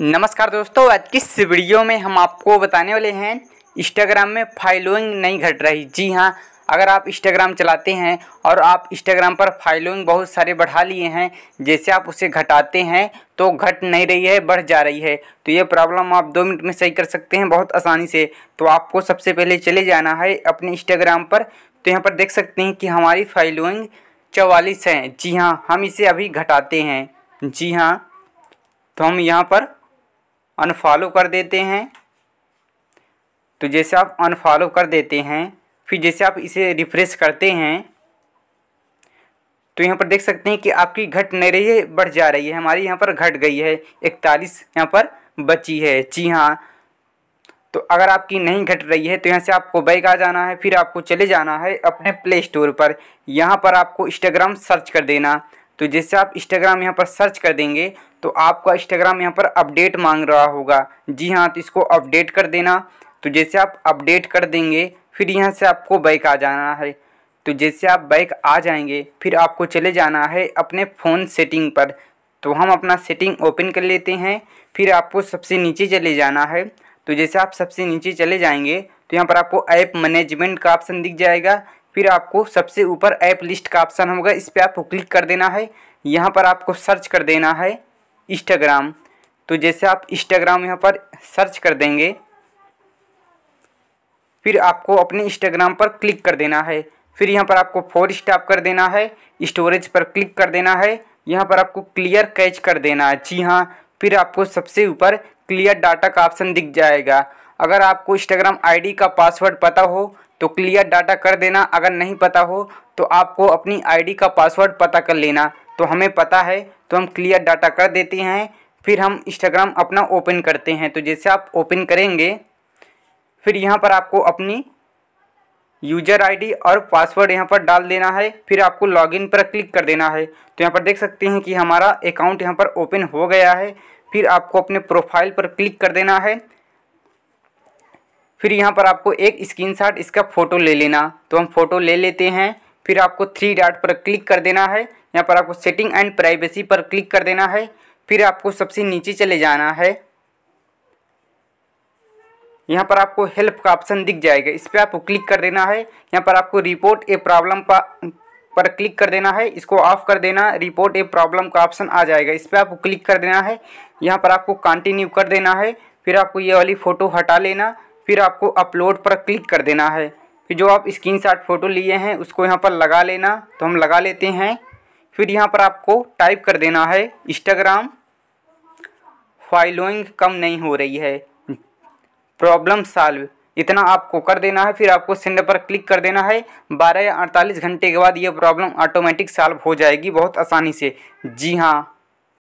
नमस्कार दोस्तों आज की इस वीडियो में हम आपको बताने वाले हैं इंस्टाग्राम में फॉलोइंग नहीं घट रही जी हाँ अगर आप इंस्टाग्राम चलाते हैं और आप इंस्टाग्राम पर फॉलोइंग बहुत सारे बढ़ा लिए हैं जैसे आप उसे घटाते हैं तो घट नहीं रही है बढ़ जा रही है तो ये प्रॉब्लम आप दो मिनट में सही कर सकते हैं बहुत आसानी से तो आपको सबसे पहले चले जाना है अपने इंस्टाग्राम पर तो यहाँ पर देख सकते हैं कि हमारी फॉलोइंग चवालीस है जी हाँ हम इसे अभी घटाते हैं जी हाँ तो हम यहाँ पर अनफॉलो कर देते हैं तो जैसे आप अनफॉलो कर देते हैं फिर जैसे आप इसे रिफ्रेश करते हैं तो यहाँ पर देख सकते हैं कि आपकी घट नहीं रही है बढ़ जा रही है हमारी यहाँ पर घट गई है इकतालीस यहाँ पर बची है जी हाँ तो अगर आपकी नहीं घट रही है तो यहाँ से आपको बैग आ जाना है फिर आपको चले जाना है अपने प्ले स्टोर पर यहाँ पर आपको इंस्टाग्राम सर्च कर देना तो जैसे आप इंस्टाग्राम यहाँ पर सर्च कर देंगे तो आपका इंस्टाग्राम यहाँ पर अपडेट मांग रहा होगा जी हाँ तो इसको अपडेट कर देना तो जैसे आप अपडेट कर देंगे फिर यहाँ से आपको बैक आ जाना है तो जैसे आप बैक आ जाएंगे फिर आपको चले जाना है अपने फ़ोन सेटिंग पर तो हम अपना सेटिंग ओपन कर लेते हैं फिर आपको सबसे नीचे चले जाना है तो जैसे आप सबसे नीचे चले जाएंगे तो यहाँ पर आपको ऐप मैनेजमेंट का ऑप्शन दिख जाएगा फिर आपको सबसे ऊपर ऐप लिस्ट का ऑप्शन होगा इस पर आपको क्लिक कर देना है यहाँ पर आपको सर्च कर देना है इंस्टाग्राम तो जैसे आप इंस्टाग्राम यहाँ पर सर्च कर देंगे फिर आपको अपने इंस्टाग्राम पर क्लिक कर देना है फिर यहाँ पर आपको फोर स्टाप कर देना है स्टोरेज पर क्लिक कर देना है यहाँ पर आपको क्लियर कैच कर देना है जी हाँ फिर आपको सबसे ऊपर क्लियर डाटा का ऑप्शन दिख जाएगा अगर आपको इंस्टाग्राम आईडी का पासवर्ड पता हो तो क्लियर डाटा कर देना अगर नहीं पता हो तो आपको अपनी आईडी का पासवर्ड पता कर लेना तो हमें पता है तो हम क्लियर डाटा कर देते हैं फिर हम इंस्टाग्राम अपना ओपन करते हैं तो जैसे आप ओपन करेंगे फिर यहाँ पर आपको अपनी यूजर आईडी और पासवर्ड यहाँ पर डाल देना है फिर आपको लॉगिन पर क्लिक कर देना है तो यहाँ पर देख सकते हैं कि हमारा अकाउंट यहाँ पर ओपन हो गया है फिर आपको अपने प्रोफाइल पर क्लिक कर देना है फिर यहाँ पर आपको एक स्क्रीनशॉट इसका फ़ोटो ले लेना तो हम फ़ोटो ले लेते हैं फिर आपको थ्री डॉट पर क्लिक कर देना है यहाँ पर आपको सेटिंग एंड प्राइवेसी पर क्लिक कर देना है फिर आपको सबसे नीचे चले जाना है यहाँ पर आपको हेल्प का ऑप्शन दिख जाएगा इस पर आपको क्लिक कर देना है यहाँ पर आपको रिपोर्ट ए प्रॉब्लम पर क्लिक कर देना है इसको ऑफ कर देना रिपोर्ट ए प्रॉब्लम का ऑप्शन आ जाएगा इस पर आपको क्लिक कर देना है यहाँ पर आपको कंटिन्यू कर देना है फिर आपको ये वाली फ़ोटो हटा लेना फिर आपको अपलोड पर क्लिक कर देना है फिर जो आप स्क्रीन शॉट फ़ोटो लिए हैं उसको यहाँ पर लगा लेना तो हम लगा लेते हैं फिर यहाँ पर आपको टाइप कर देना है इंस्टाग्राम फॉलोइंग कम नहीं हो रही है प्रॉब्लम सॉल्व इतना आपको कर देना है फिर आपको सेंड पर क्लिक कर देना है 12 या 48 घंटे के बाद यह प्रॉब्लम ऑटोमेटिक सॉल्व हो जाएगी बहुत आसानी से जी हाँ